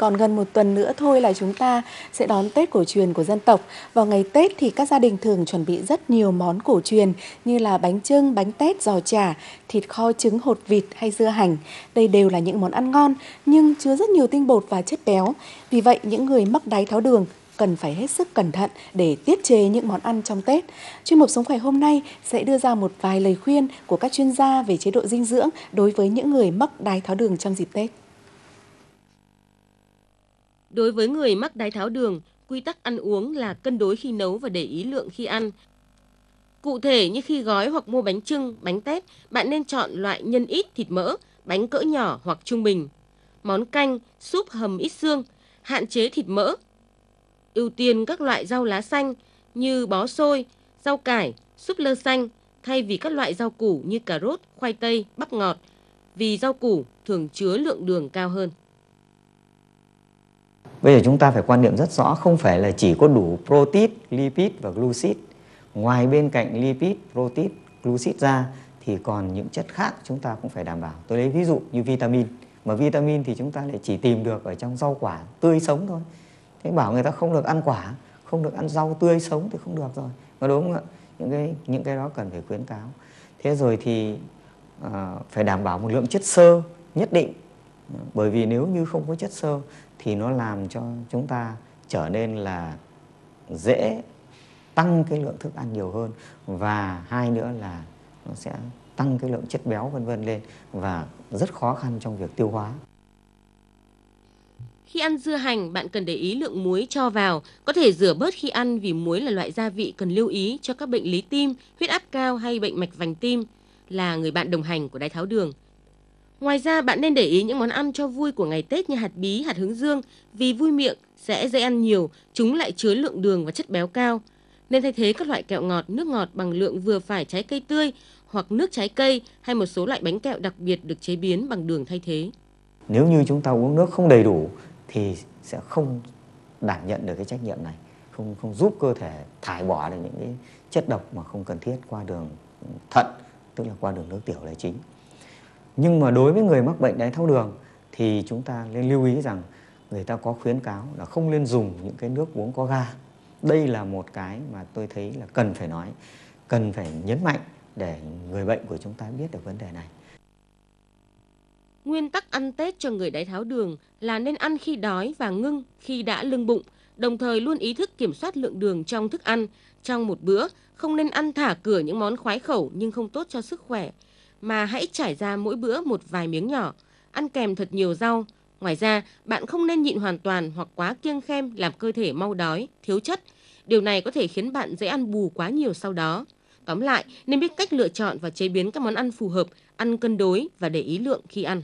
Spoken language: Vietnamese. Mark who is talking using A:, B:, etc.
A: Còn gần một tuần nữa thôi là chúng ta sẽ đón Tết cổ truyền của dân tộc. Vào ngày Tết thì các gia đình thường chuẩn bị rất nhiều món cổ truyền như là bánh trưng, bánh tét, giò chả, thịt kho trứng hột vịt hay dưa hành. Đây đều là những món ăn ngon nhưng chứa rất nhiều tinh bột và chất béo. Vì vậy những người mắc đái tháo đường cần phải hết sức cẩn thận để tiết chế những món ăn trong Tết. Chuyên mục Sống Khỏe hôm nay sẽ đưa ra một vài lời khuyên của các chuyên gia về chế độ dinh dưỡng đối với những người mắc đái tháo đường trong dịp Tết.
B: Đối với người mắc đái tháo đường, quy tắc ăn uống là cân đối khi nấu và để ý lượng khi ăn. Cụ thể như khi gói hoặc mua bánh trưng, bánh tét, bạn nên chọn loại nhân ít thịt mỡ, bánh cỡ nhỏ hoặc trung bình. Món canh, súp hầm ít xương, hạn chế thịt mỡ. Ưu tiên các loại rau lá xanh như bó xôi, rau cải, súp lơ xanh thay vì các loại rau củ như cà rốt, khoai tây, bắp ngọt vì rau củ thường chứa lượng đường cao hơn.
C: Bây giờ chúng ta phải quan niệm rất rõ không phải là chỉ có đủ protein, lipid và glucid. Ngoài bên cạnh lipid, protein, glucid ra thì còn những chất khác chúng ta cũng phải đảm bảo. Tôi lấy ví dụ như vitamin. Mà vitamin thì chúng ta lại chỉ tìm được ở trong rau quả tươi sống thôi. Thế bảo người ta không được ăn quả, không được ăn rau tươi sống thì không được rồi. Có đúng không ạ? Những cái những cái đó cần phải khuyến cáo. Thế rồi thì uh, phải đảm bảo một lượng chất xơ nhất định bởi vì nếu như không có chất xơ thì nó làm cho chúng ta trở nên là dễ tăng cái lượng thức ăn nhiều hơn và hai nữa là nó sẽ tăng cái lượng chất béo vân vân lên và rất khó khăn trong việc tiêu hóa.
B: Khi ăn dưa hành, bạn cần để ý lượng muối cho vào, có thể rửa bớt khi ăn vì muối là loại gia vị cần lưu ý cho các bệnh lý tim, huyết áp cao hay bệnh mạch vành tim. Là người bạn đồng hành của đái tháo đường, Ngoài ra, bạn nên để ý những món ăn cho vui của ngày Tết như hạt bí, hạt hướng dương vì vui miệng sẽ dễ ăn nhiều, chúng lại chứa lượng đường và chất béo cao. Nên thay thế các loại kẹo ngọt, nước ngọt bằng lượng vừa phải trái cây tươi hoặc nước trái cây hay một số loại bánh kẹo đặc biệt được chế biến bằng đường thay thế.
C: Nếu như chúng ta uống nước không đầy đủ thì sẽ không đảm nhận được cái trách nhiệm này, không không giúp cơ thể thải bỏ được những cái chất độc mà không cần thiết qua đường thận, tức là qua đường nước tiểu là chính nhưng mà đối với người mắc bệnh đái tháo đường thì chúng ta nên lưu ý rằng người ta có khuyến cáo là không nên dùng những cái nước uống có ga đây là một cái mà tôi thấy là cần phải nói cần phải nhấn mạnh để người bệnh của chúng ta biết được vấn đề này
B: Nguyên tắc ăn Tết cho người đái tháo đường là nên ăn khi đói và ngưng khi đã lưng bụng, đồng thời luôn ý thức kiểm soát lượng đường trong thức ăn. Trong một bữa, không nên ăn thả cửa những món khoái khẩu nhưng không tốt cho sức khỏe mà hãy trải ra mỗi bữa một vài miếng nhỏ, ăn kèm thật nhiều rau. Ngoài ra, bạn không nên nhịn hoàn toàn hoặc quá kiêng khem làm cơ thể mau đói, thiếu chất. Điều này có thể khiến bạn dễ ăn bù quá nhiều sau đó. Tóm lại, nên biết cách lựa chọn và chế biến các món ăn phù hợp, ăn cân đối và để ý lượng khi ăn.